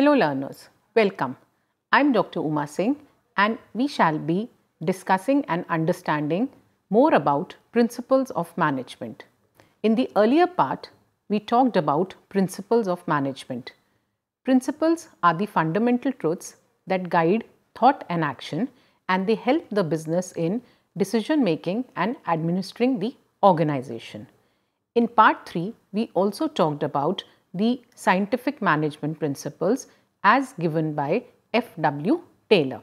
Hello learners, welcome. I'm Dr. Uma Singh and we shall be discussing and understanding more about principles of management. In the earlier part, we talked about principles of management. Principles are the fundamental truths that guide thought and action and they help the business in decision making and administering the organization. In part 3, we also talked about the scientific management principles as given by F.W. Taylor.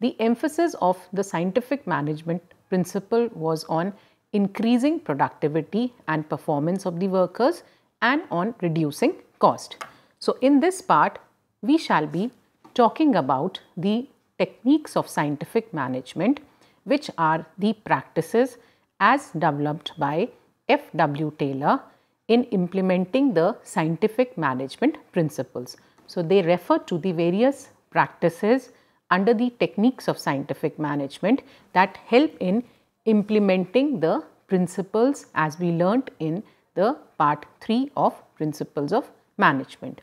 The emphasis of the scientific management principle was on increasing productivity and performance of the workers and on reducing cost. So, in this part, we shall be talking about the techniques of scientific management which are the practices as developed by F.W. Taylor in implementing the scientific management principles. So, they refer to the various practices under the techniques of scientific management that help in implementing the principles as we learnt in the part 3 of principles of management.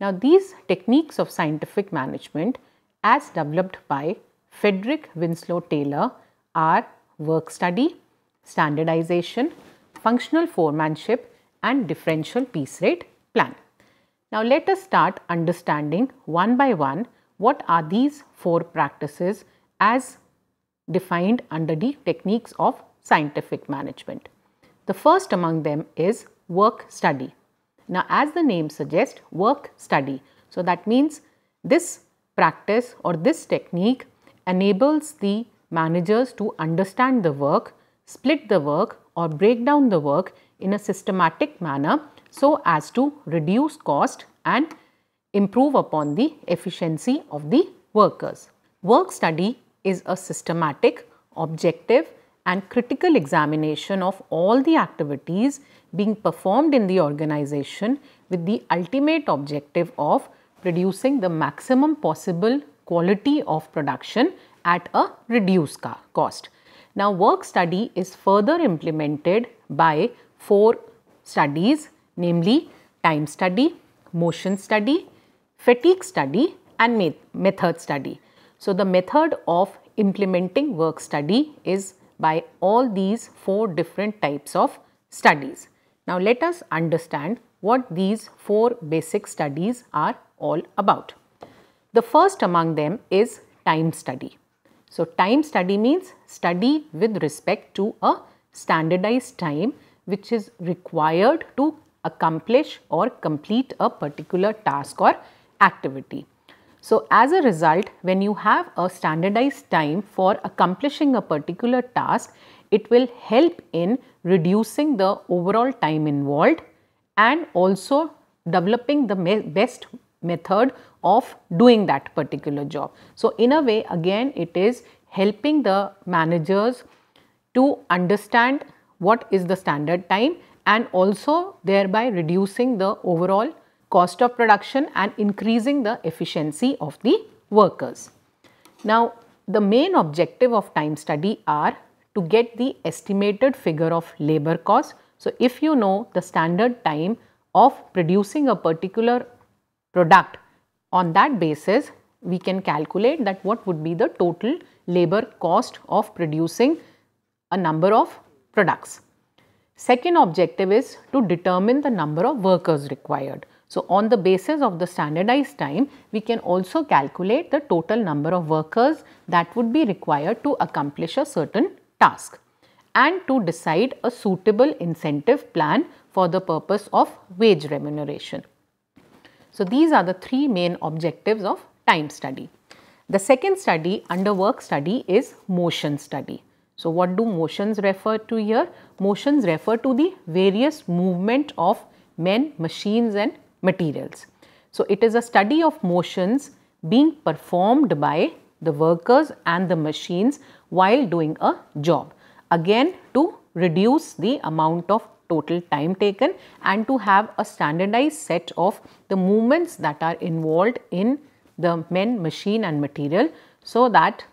Now, these techniques of scientific management as developed by Frederick Winslow Taylor are work study, standardization, functional foremanship and differential piece rate planning. Now let us start understanding one by one what are these four practices as defined under the techniques of scientific management. The first among them is work study. Now as the name suggests work study. So that means this practice or this technique enables the managers to understand the work, split the work or break down the work in a systematic manner so as to reduce cost and improve upon the efficiency of the workers. Work study is a systematic, objective and critical examination of all the activities being performed in the organization with the ultimate objective of producing the maximum possible quality of production at a reduced cost. Now work study is further implemented by four studies namely time study, motion study, fatigue study and method study. So, the method of implementing work study is by all these four different types of studies. Now, let us understand what these four basic studies are all about. The first among them is time study. So, time study means study with respect to a standardized time which is required to accomplish or complete a particular task or activity. So as a result, when you have a standardized time for accomplishing a particular task, it will help in reducing the overall time involved and also developing the me best method of doing that particular job. So in a way, again, it is helping the managers to understand what is the standard time and also thereby reducing the overall cost of production and increasing the efficiency of the workers. Now, the main objective of time study are to get the estimated figure of labor cost. So, if you know the standard time of producing a particular product on that basis, we can calculate that what would be the total labor cost of producing a number of products. Second objective is to determine the number of workers required. So, on the basis of the standardized time, we can also calculate the total number of workers that would be required to accomplish a certain task and to decide a suitable incentive plan for the purpose of wage remuneration. So, these are the three main objectives of time study. The second study under work study is motion study. So, what do motions refer to here? Motions refer to the various movement of men, machines and materials. So, it is a study of motions being performed by the workers and the machines while doing a job. Again to reduce the amount of total time taken and to have a standardized set of the movements that are involved in the men, machine and material so that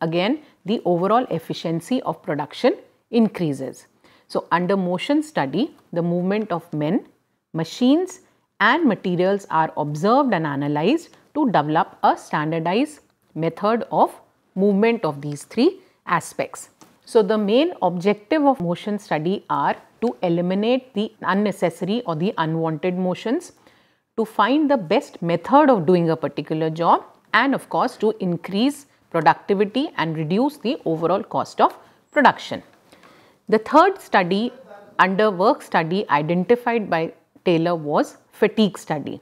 again the overall efficiency of production increases. So under motion study, the movement of men, machines and materials are observed and analyzed to develop a standardized method of movement of these three aspects. So the main objective of motion study are to eliminate the unnecessary or the unwanted motions, to find the best method of doing a particular job and of course to increase productivity and reduce the overall cost of production. The third study under work study identified by Taylor was fatigue study.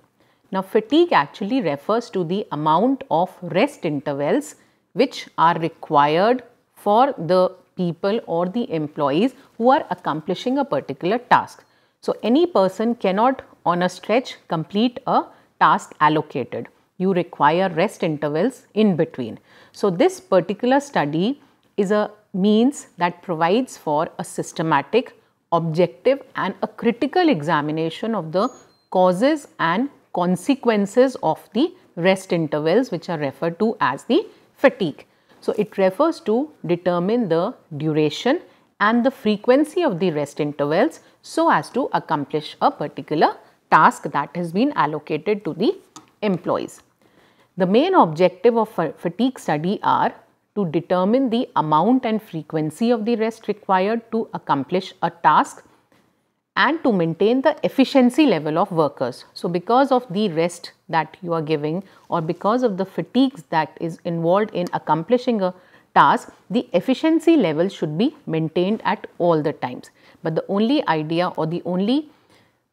Now fatigue actually refers to the amount of rest intervals which are required for the people or the employees who are accomplishing a particular task. So any person cannot on a stretch complete a task allocated you require rest intervals in between. So this particular study is a means that provides for a systematic, objective and a critical examination of the causes and consequences of the rest intervals which are referred to as the fatigue. So it refers to determine the duration and the frequency of the rest intervals so as to accomplish a particular task that has been allocated to the employees. The main objective of fatigue study are to determine the amount and frequency of the rest required to accomplish a task and to maintain the efficiency level of workers. So, because of the rest that you are giving or because of the fatigues that is involved in accomplishing a task, the efficiency level should be maintained at all the times. But the only idea or the only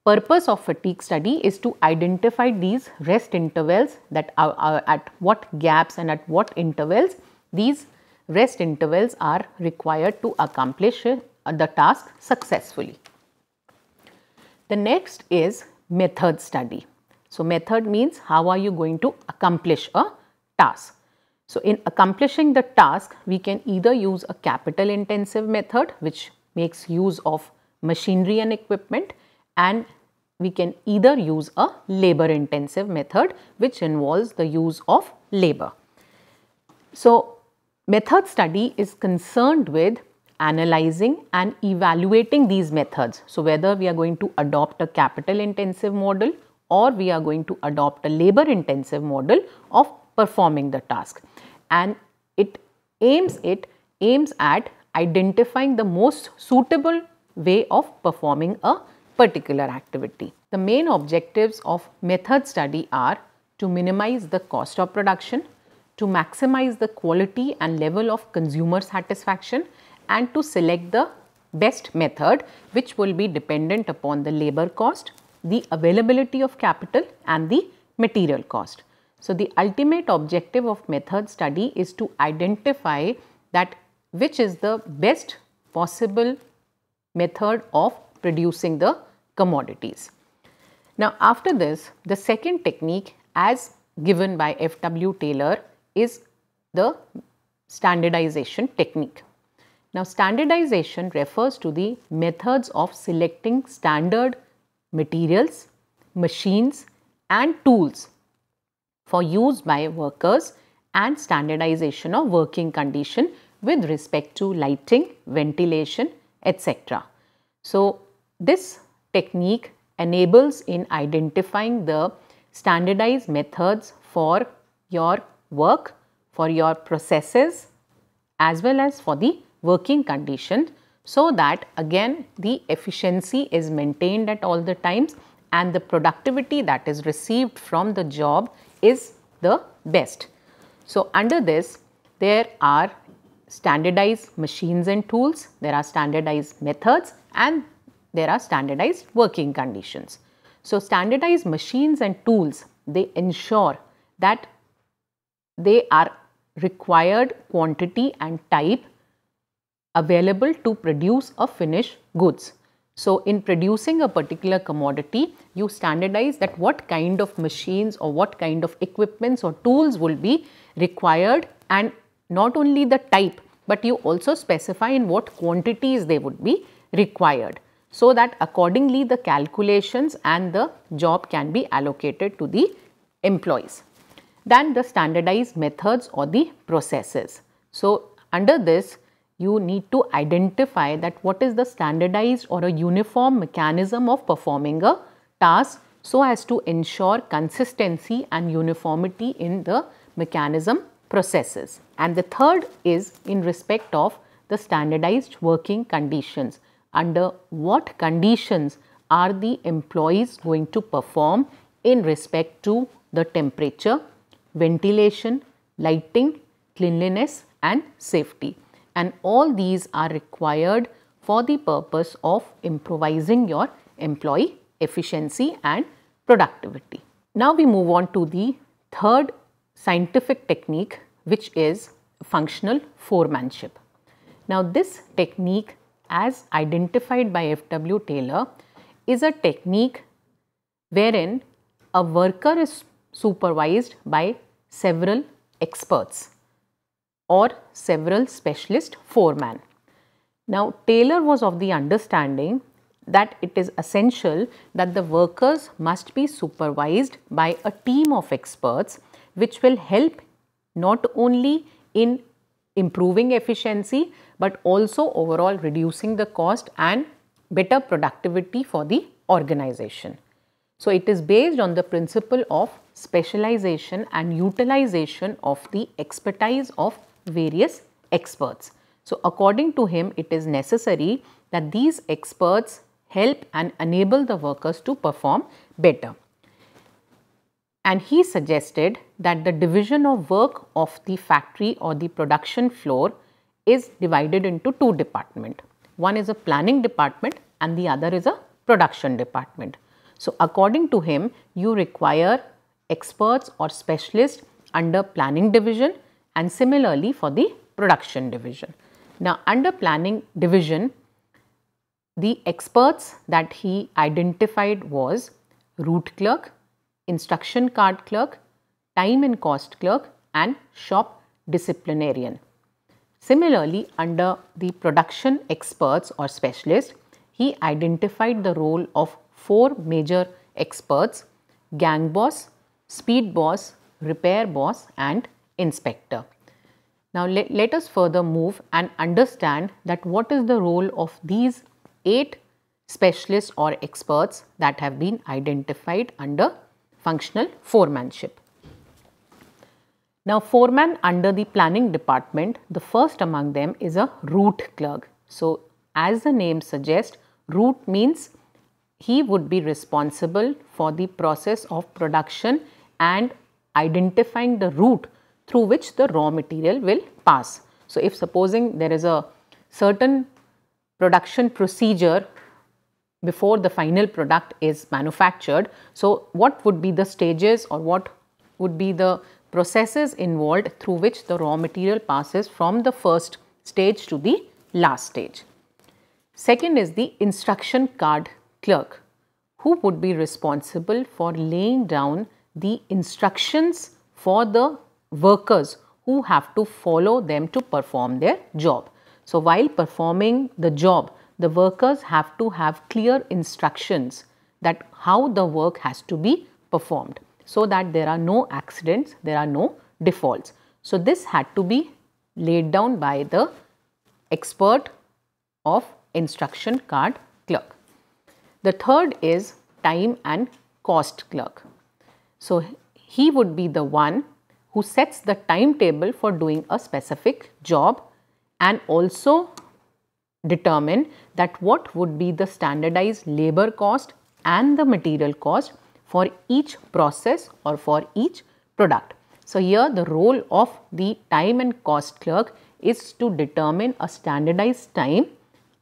Purpose of fatigue study is to identify these rest intervals that are, are at what gaps and at what intervals these rest intervals are required to accomplish uh, the task successfully. The next is method study. So, method means how are you going to accomplish a task. So, in accomplishing the task, we can either use a capital intensive method which makes use of machinery and equipment and we can either use a labor intensive method which involves the use of labor. So, method study is concerned with analyzing and evaluating these methods. So, whether we are going to adopt a capital intensive model or we are going to adopt a labor intensive model of performing the task and it aims it aims at identifying the most suitable way of performing a particular activity. The main objectives of method study are to minimize the cost of production, to maximize the quality and level of consumer satisfaction and to select the best method which will be dependent upon the labor cost, the availability of capital and the material cost. So, the ultimate objective of method study is to identify that which is the best possible method of producing the commodities. Now after this, the second technique as given by F.W. Taylor is the standardization technique. Now standardization refers to the methods of selecting standard materials, machines and tools for use by workers and standardization of working condition with respect to lighting, ventilation, etc. So this technique enables in identifying the standardized methods for your work, for your processes as well as for the working condition so that again the efficiency is maintained at all the times and the productivity that is received from the job is the best. So, under this there are standardized machines and tools, there are standardized methods and there are standardized working conditions. So standardized machines and tools, they ensure that they are required quantity and type available to produce a finished goods. So in producing a particular commodity, you standardize that what kind of machines or what kind of equipments or tools will be required and not only the type, but you also specify in what quantities they would be required so that accordingly the calculations and the job can be allocated to the employees. Then the standardized methods or the processes. So under this you need to identify that what is the standardized or a uniform mechanism of performing a task so as to ensure consistency and uniformity in the mechanism processes. And the third is in respect of the standardized working conditions under what conditions are the employees going to perform in respect to the temperature, ventilation, lighting, cleanliness and safety. And all these are required for the purpose of improvising your employee efficiency and productivity. Now we move on to the third scientific technique which is functional foremanship. Now this technique as identified by F.W. Taylor is a technique wherein a worker is supervised by several experts or several specialist foreman. Now, Taylor was of the understanding that it is essential that the workers must be supervised by a team of experts which will help not only in improving efficiency but also overall reducing the cost and better productivity for the organization. So it is based on the principle of specialization and utilization of the expertise of various experts. So according to him, it is necessary that these experts help and enable the workers to perform better. And he suggested that the division of work of the factory or the production floor is divided into two departments. One is a planning department and the other is a production department. So, according to him, you require experts or specialists under planning division and similarly for the production division. Now, under planning division, the experts that he identified was route clerk, instruction card clerk, time and cost clerk and shop disciplinarian. Similarly, under the production experts or specialists, he identified the role of four major experts gang boss, speed boss, repair boss and inspector. Now let, let us further move and understand that what is the role of these eight specialists or experts that have been identified under functional foremanship. Now foreman under the planning department, the first among them is a route clerk. So as the name suggests, route means he would be responsible for the process of production and identifying the route through which the raw material will pass. So if supposing there is a certain production procedure before the final product is manufactured, so what would be the stages or what would be the processes involved through which the raw material passes from the first stage to the last stage. Second is the instruction card clerk who would be responsible for laying down the instructions for the workers who have to follow them to perform their job. So, while performing the job, the workers have to have clear instructions that how the work has to be performed so that there are no accidents, there are no defaults. So this had to be laid down by the expert of instruction card clerk. The third is time and cost clerk. So he would be the one who sets the timetable for doing a specific job and also determine that what would be the standardized labor cost and the material cost for each process or for each product. So here the role of the time and cost clerk is to determine a standardized time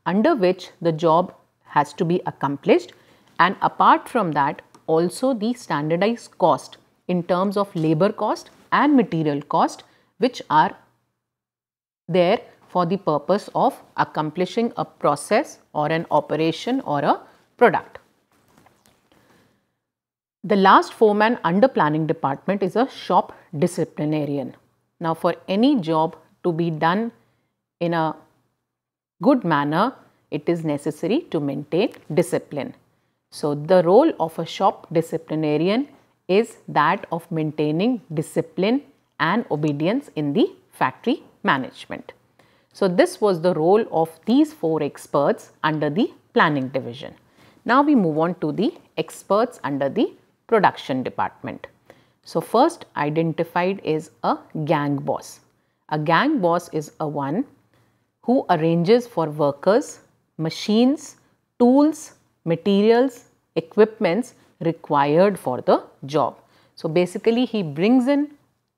under which the job has to be accomplished and apart from that also the standardized cost in terms of labor cost and material cost which are there for the purpose of accomplishing a process or an operation or a product. The last foreman under planning department is a shop disciplinarian. Now for any job to be done in a good manner, it is necessary to maintain discipline. So the role of a shop disciplinarian is that of maintaining discipline and obedience in the factory management. So this was the role of these four experts under the planning division. Now we move on to the experts under the production department. So first identified is a gang boss. A gang boss is a one who arranges for workers, machines, tools, materials, equipments required for the job. So basically he brings in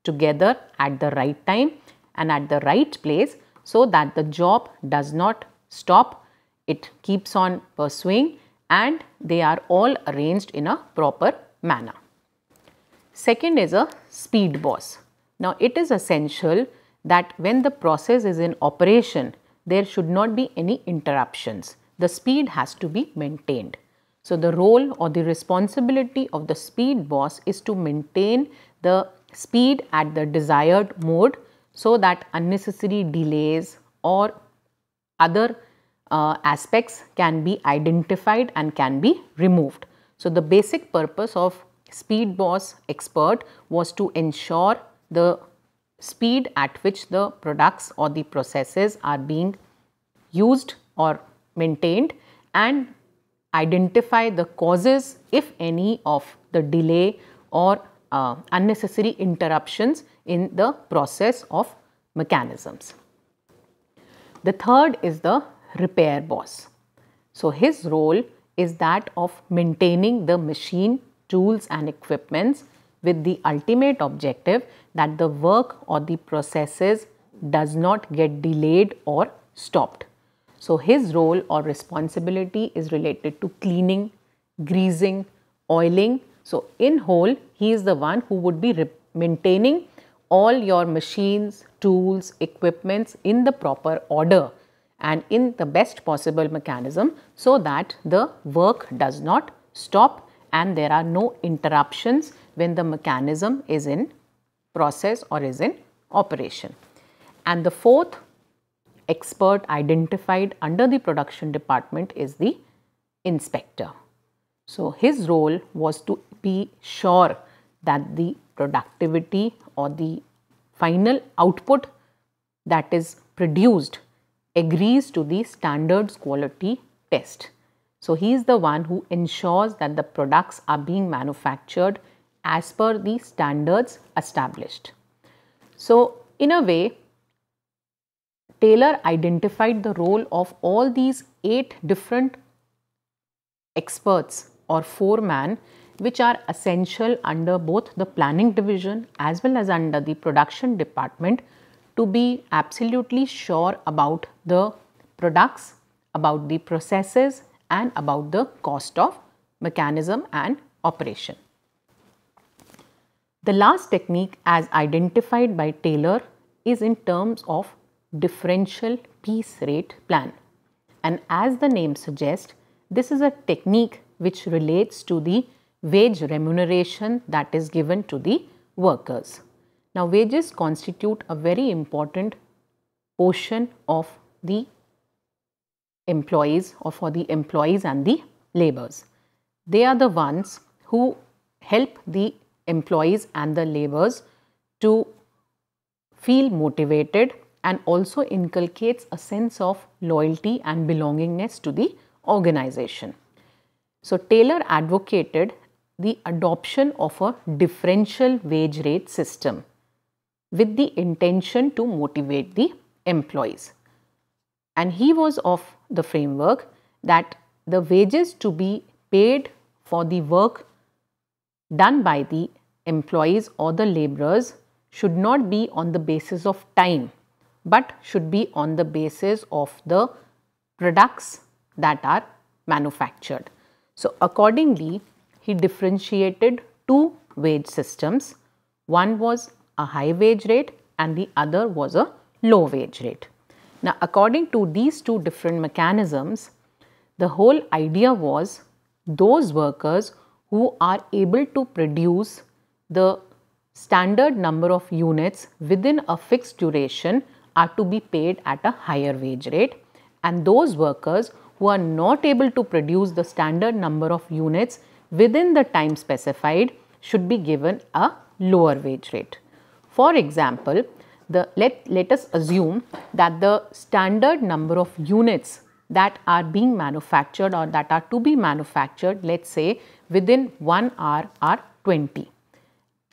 together at the right time and at the right place so that the job does not stop, it keeps on pursuing and they are all arranged in a proper manner. Second is a speed boss. Now it is essential that when the process is in operation, there should not be any interruptions. The speed has to be maintained. So the role or the responsibility of the speed boss is to maintain the speed at the desired mode so that unnecessary delays or other uh, aspects can be identified and can be removed. So, the basic purpose of speed boss expert was to ensure the speed at which the products or the processes are being used or maintained and identify the causes if any of the delay or uh, unnecessary interruptions in the process of mechanisms. The third is the repair boss. So, his role is that of maintaining the machine, tools and equipments with the ultimate objective that the work or the processes does not get delayed or stopped. So his role or responsibility is related to cleaning, greasing, oiling. So in whole, he is the one who would be maintaining all your machines, tools, equipments in the proper order and in the best possible mechanism so that the work does not stop and there are no interruptions when the mechanism is in process or is in operation. And the fourth expert identified under the production department is the inspector. So, his role was to be sure that the productivity or the final output that is produced agrees to the standards quality test. So he is the one who ensures that the products are being manufactured as per the standards established. So in a way, Taylor identified the role of all these eight different experts or foreman which are essential under both the planning division as well as under the production department to be absolutely sure about the products, about the processes and about the cost of mechanism and operation. The last technique as identified by Taylor is in terms of differential piece rate plan. And as the name suggests, this is a technique which relates to the wage remuneration that is given to the workers. Now wages constitute a very important portion of the employees or for the employees and the laborers. They are the ones who help the employees and the laborers to feel motivated and also inculcates a sense of loyalty and belongingness to the organization. So Taylor advocated the adoption of a differential wage rate system with the intention to motivate the employees. And he was of the framework that the wages to be paid for the work done by the employees or the laborers should not be on the basis of time but should be on the basis of the products that are manufactured. So, accordingly he differentiated two wage systems. One was a high wage rate and the other was a low wage rate. Now, according to these two different mechanisms, the whole idea was those workers who are able to produce the standard number of units within a fixed duration are to be paid at a higher wage rate and those workers who are not able to produce the standard number of units within the time specified should be given a lower wage rate. For example, the, let, let us assume that the standard number of units that are being manufactured or that are to be manufactured, let us say within 1 hour are 20.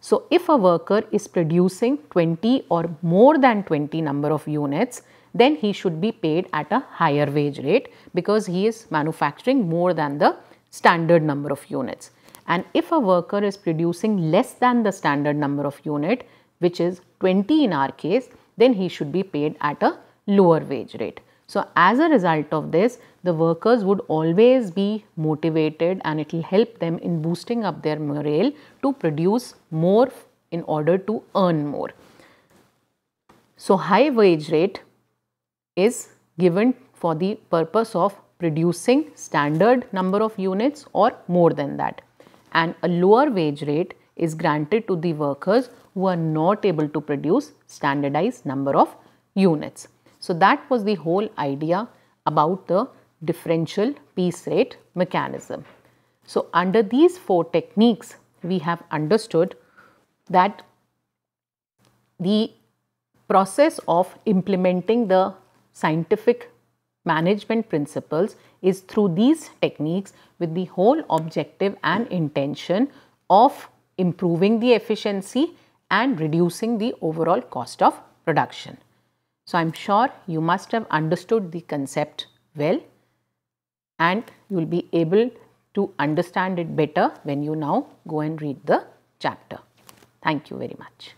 So, if a worker is producing 20 or more than 20 number of units, then he should be paid at a higher wage rate because he is manufacturing more than the standard number of units. And if a worker is producing less than the standard number of unit, which is 20 in our case, then he should be paid at a lower wage rate. So, as a result of this, the workers would always be motivated and it will help them in boosting up their morale to produce more in order to earn more. So, high wage rate is given for the purpose of producing standard number of units or more than that. And a lower wage rate is granted to the workers who are not able to produce standardized number of units. So that was the whole idea about the differential piece rate mechanism. So under these four techniques, we have understood that the process of implementing the scientific management principles is through these techniques with the whole objective and intention of improving the efficiency and reducing the overall cost of production. So, I am sure you must have understood the concept well and you will be able to understand it better when you now go and read the chapter. Thank you very much.